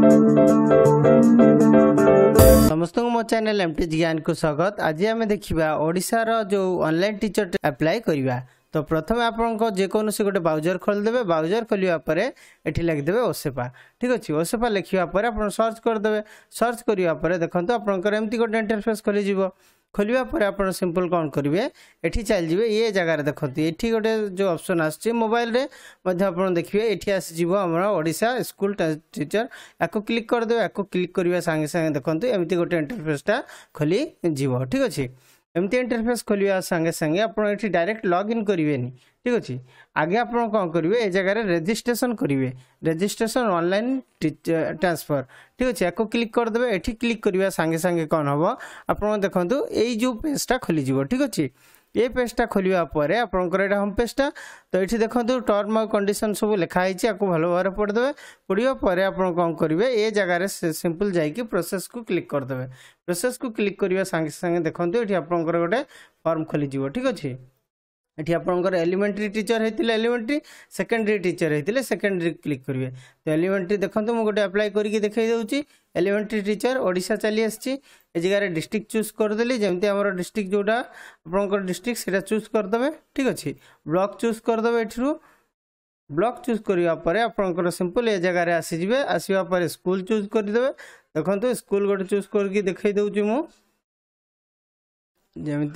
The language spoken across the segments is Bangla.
ସମସ୍ତଙ୍କୁ ମୋ ଚ୍ୟାନେଲ ଏମ୍ ଟିଜ୍ ଜ୍ଞାନକୁ ସ୍ୱାଗତ ଆଜି ଆମେ ଦେଖିବା ଓଡ଼ିଶାର ଯେଉଁ ଅନଲାଇନ୍ ଟିଚର ଆପ୍ଲାଏ କରିବା ତ ପ୍ରଥମେ ଆପଣଙ୍କ ଯେକୌଣସି ଗୋଟେ ବାଉଜର ଖୋଲିଦେବେ ବାଉଜର ଖୋଲିବା ପରେ ଏଠି ଲେଖିଦେବେ ଓସେପା ଠିକ୍ ଅଛି ଓସେପା ଲେଖିବା ପରେ ଆପଣ ସର୍ଚ୍ଚ କରିଦେବେ ସର୍ଚ୍ଚ କରିବା ପରେ ଦେଖନ୍ତୁ ଆପଣଙ୍କର ଏମିତି ଗୋଟେ ଇଣ୍ଟରଫେସ୍ ଖୋଲିଯିବ খোলা পরে আপনার সিম্পল কম করবে এটি চালযে ইয়ে জায়গায় দেখতে এটি গোটে যে অপসন আসছে মোবাইলে আপনার দেখবে এটি আসিযোগ আমার ওড়শা স্কুল টিচর একু ক্লিক করেদেবে একু ক্লিক করা সাংে সাংে দেখুন এমতি গোটে ইন্টরফেসটা খোলি যাব ঠিক আছে এমতি ইন্টরফেস খোলা সাথে সাথে আপনার এটি ডাইরেক্ট লগ ইন করবেন ঠিক আছে আগে আপনার কম করবে এই জায়গায় রেজিষ্ট্রেসন করবে রেজিষ্ট্রেসন অনলাইন ট্রান্সফর ঠিক আছে একু ক্লিক করেদেবে এটি ক্লিক করা সাথে সাথে কম হব আপনার দেখুন এই যে পেজটা খোলি যাব ঠিক আছে ଏ ପେଜ୍ଟା ଖୋଲିବା ପରେ ଆପଣଙ୍କର ଏଇଟା ହୋମ୍ ପେଜ୍ଟା ତ ଏଠି ଦେଖନ୍ତୁ ଟର୍ମ ଆଉ କଣ୍ଡିସନ ସବୁ ଲେଖା ହେଇଛି ଆକୁ ଭଲ ଭାବରେ ପଢ଼ିଦେବେ ପଢ଼ିବା ପରେ ଆପଣ କ'ଣ କରିବେ ଏ ଜାଗାରେ ସିମ୍ପଲ୍ ଯାଇକି ପ୍ରୋସେସ୍କୁ କ୍ଲିକ୍ କରିଦେବେ ପ୍ରୋସେସ୍କୁ କ୍ଲିକ୍ କରିବା ସାଙ୍ଗେ ସାଙ୍ଗେ ଦେଖନ୍ତୁ ଏଠି ଆପଣଙ୍କର ଗୋଟେ ଫର୍ମ ଖୋଲିଯିବ ଠିକ୍ ଅଛି এটি আপনার এলিমেন্টারি টিচর হয়েছিল এলিমেন্টারি সেকেন্ডারি টিচর হয়েছিল সেকেন্ডারি ক্লিক করবে তো এলিমেন্টারি দেখুন মু গোটে আপ্লাই করি দেখাই দেছি এলিমেন্টারি টিচর ওড়শা চালি আসছি এ জায়গায় ডিস্ট্রিক্ট চুজ করেদেলি যেমনি আমার ডিস্ট্রিক্ট যেটা আপনার ডিস্ট্রিক্ট সেটা চুজ করেদেবে ঠিক আছে ব্লক চুজ করেদেবে এটি ব্লক চুজ করা পরে আপনার সিম্পল এ জায়গায় আসিযে আসবা পরে স্কুল চুজ করিদেবে দেখুন স্কুল গোটে চুজ করি দেখাই দেছি মু যেমি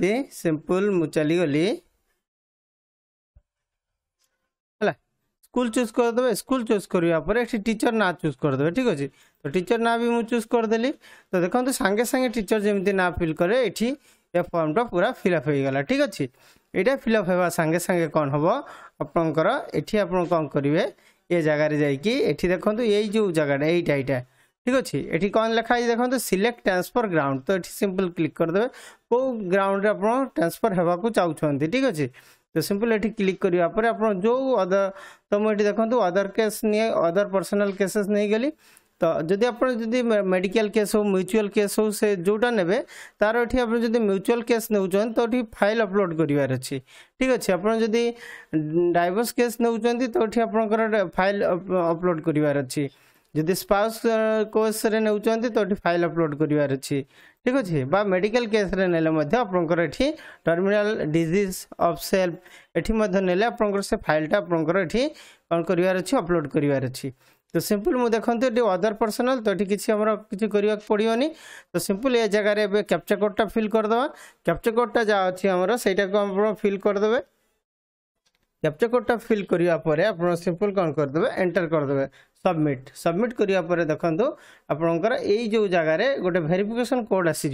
সিম্পল মু চালিগলি ସ୍କୁଲ ଚୁଜ୍ କରିଦେବେ ସ୍କୁଲ ଚୁଜ୍ କରିବା ପରେ ଏଠି ଟିଚର ନାଁ ଚୁଜ୍ କରିଦେବେ ଠିକ୍ ଅଛି ତ ଟିଚର ନାଁ ବି ମୁଁ ଚୁଜ୍ କରିଦେଲି ତ ଦେଖନ୍ତୁ ସାଙ୍ଗେ ସାଙ୍ଗେ ଟିଚର ଯେମିତି ନାଁ ଫିଲ୍ କରେ ଏଠି ଏ ଫର୍ମଟା ପୁରା ଫିଲ୍ଅପ୍ ହୋଇଗଲା ଠିକ୍ ଅଛି ଏଇଟା ଫିଲ୍ଅପ୍ ହେବା ସାଙ୍ଗେ ସାଙ୍ଗେ କ'ଣ ହେବ ଆପଣଙ୍କର ଏଠି ଆପଣ କ'ଣ କରିବେ ଏ ଜାଗାରେ ଯାଇକି ଏଠି ଦେଖନ୍ତୁ ଏଇ ଯେଉଁ ଜାଗାଟା ଏଇଟା ଏଇଟା ঠিক আছে এটি কোন লেখা আছে দেখুন সিলেক্ট ট্রান্সফর গ্রাউন্ড তো এটি সিম্পল ক্লিক করে দেবে কেউ গ্রাউন্ডে আপনার ট্রান্সফর হওয়া চাহুমান ঠিক আছে তো ସିମ୍ପଲି ଏଠି କ୍ଲିକ୍ କରିବା ପରେ ଆପଣ ଯେଉଁ ଅଦର ତ ମୁଁ ଏଠି ଦେଖନ୍ତୁ ଅଦର କେସ୍ ନିଏ ଅଦର ପର୍ସନାଲ୍ କେସେସ୍ ନେଇଗଲି ତ ଯଦି ଆପଣ ଯଦି ମେଡ଼ିକାଲ କେସ୍ ହେଉ ମ୍ୟୁଚୁଆଲ୍ କେସ୍ ହେଉ ସେ ଯେଉଁଟା ନେବେ ତା'ର ଏଠି ଆପଣ ଯଦି ମ୍ୟୁଚୁଆଲ୍ କେସ୍ ନେଉଛନ୍ତି ତ ଏଠି ଫାଇଲ୍ ଅପଲୋଡ଼ କରିବାର ଅଛି ଠିକ୍ ଅଛି ଆପଣ ଯଦି ଡାଇଭର୍ସ କେସ୍ ନେଉଛନ୍ତି ତ ଏଠି ଆପଣଙ୍କର ଫାଇଲ୍ ଅପଲୋଡ଼ କରିବାର ଅଛି ଯଦି ସ୍ପାଉସ୍ କୋର୍ସରେ ନେଉଛନ୍ତି ତ ଏଠି ଫାଇଲ୍ ଅପଲୋଡ଼ କରିବାର ଅଛି ଠିକ୍ ଅଛି ବା ମେଡ଼ିକାଲ କେସ୍ରେ ନେଲେ ମଧ୍ୟ ଆପଣଙ୍କର ଏଠି ଟର୍ମିନାଲ ଡିଜିଜ୍ ଅଫ୍ ସେଲ୍ଫ ଏଠି ମଧ୍ୟ ନେଲେ ଆପଣଙ୍କର ସେ ଫାଇଲ୍ଟା ଆପଣଙ୍କର ଏଠି କ'ଣ କରିବାର ଅଛି ଅପଲୋଡ଼ କରିବାର ଅଛି তো সিম্পল মু দেখন্তু এটি অদর পর্সনাল তো এটি কিছু আমার কিছু করিবাক পড়িবনি তো সিম্পল এ জায়গায় এবে ক্যাপচা কোডটা ফিল করদেবা ক্যাপচা কোডটা যা আছে আমার সেইটাকে আমরা ফিল করদেবে ক্যাপচা কোডটা फिल করা পরে আপনার সিম্পল কম করেদেবে এন্টার सबमिट सबमिट करापर देखो आपणकर यही जो जगार गोटे भेरिफिकेसन कोड आसीज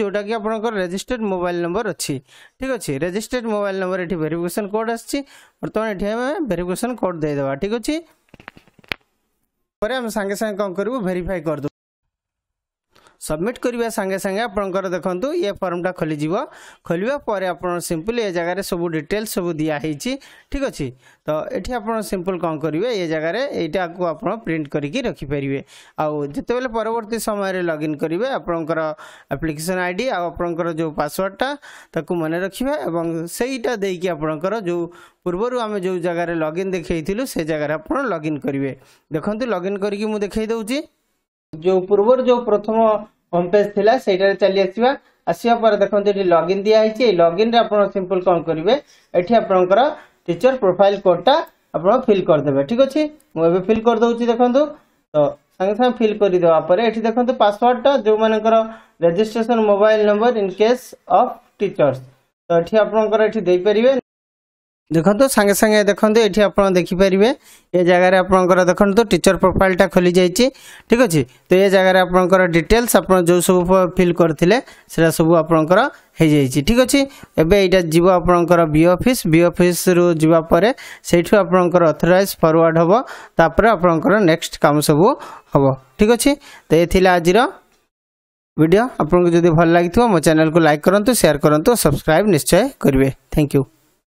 जोटा कि आपंकर मोबाइल नंबर अच्छी ठीक अच्छे रेजिस्टर्ड मोबाइल नंबर ये भेरिफिकेसन कोड आर्तमान ये भेरिफिकेसन कोड देदेवा ठीक अच्छे आम सागे सागे कौन करूँ भेरीफाए करदे सबमिट करने सागे सांगे आप देखो ये फर्मटा खोलीज खोलवा पर आप सिंपल ये जगार सब डिटेल्स सब दिखाई ठीक अच्छे तो ये आप सिंपल कौन करेंगे ये जगार यहाँ को आप प्रिंट करके रखिपारे आते परवर्त समय लगइन करेंगे आपंकर आप्लिकेसन आई डी आपंकर जो पासवर्डटा ताकू मन रखिए और सहीटा दे कि आपंकर जो पूर्वर आम जो जगार लगइन देखू से जगह आप लगइन करेंगे देखते लगइन करके मुझे देखई जो पूर्वर जो प्रथम হোম পেজ ଥିଲା ସେଇଟାରେ ଚାଲି ଆସିବା ଆସିବା ପରେ ଦେଖନ୍ତୁ ଏଠି ଲଗ୍ଇନ୍ ଦିଆହେଇଛି ଏଇ ଲଗ୍ଇନ୍ରେ ଆପଣ ସିମ୍ପଲ୍ କ'ଣ କରିବେ ଏଠି ଆପଣଙ୍କର ଟିଚର୍ ପ୍ରୋଫାଇଲ୍ କୋଡ଼୍ଟା ଆପଣ ଫିଲ୍ କରିଦେବେ ଠିକ୍ ଅଛି ମୁଁ ଏବେ ଫିଲ୍ କରିଦେଉଛି ଦେଖନ୍ତୁ ତ ସାଙ୍ଗେ ସାଙ୍ଗେ ଫିଲ୍ କରିଦେବା ପରେ ଏଠି ଦେଖନ୍ତୁ ପାସୱାର୍ଡ଼ଟା ଯେଉଁମାନଙ୍କର registration mobile number in case of teachers ତ ଏଠି ଆପଣଙ୍କର ଏଠି ଦେଇପାରିବେ ଦେଖନ୍ତୁ ସାଙ୍ଗେ ସାଙ୍ଗେ ଦେଖନ୍ତୁ ଏଠି ଆପଣ ଦେଖିପାରିବେ ଏ ଜାଗାରେ ଆପଣଙ୍କର ଦେଖନ୍ତୁ ଟିଚର୍ ପ୍ରୋଫାଇଲ୍ଟା ଖୋଲିଯାଇଛି ଠିକ୍ ଅଛି ତ ଏ ଜାଗାରେ ଆପଣଙ୍କର ଡିଟେଲ୍ସ ଆପଣ ଯେଉଁ ସବୁ ଫିଲ୍ କରିଥିଲେ ସେଟା ସବୁ ଆପଣଙ୍କର ହୋଇଯାଇଛି ଠିକ୍ ଅଛି ଏବେ ଏଇଟା ଯିବ ଆପଣଙ୍କର ବି ଅଫିସ୍ ବି ଅଫିସ୍ରୁ ଯିବା ପରେ ସେଇଠୁ ଆପଣଙ୍କର ଅଥରାଇଜ୍ ଫରୱାର୍ଡ଼ ହେବ ତାପରେ ଆପଣଙ୍କର ନେକ୍ସଟ କାମ ସବୁ ହେବ ଠିକ୍ ଅଛି ତ ଏ ଥିଲା ଆଜିର ଭିଡ଼ିଓ ଆପଣଙ୍କୁ ଯଦି ଭଲ ଲାଗିଥିବ ମୋ ଚ୍ୟାନେଲ୍କୁ ଲାଇକ୍ କରନ୍ତୁ ସେୟାର୍ କରନ୍ତୁ ସବସ୍କ୍ରାଇବ୍ ନିଶ୍ଚୟ କରିବେ ଥ୍ୟାଙ୍କ ୟୁ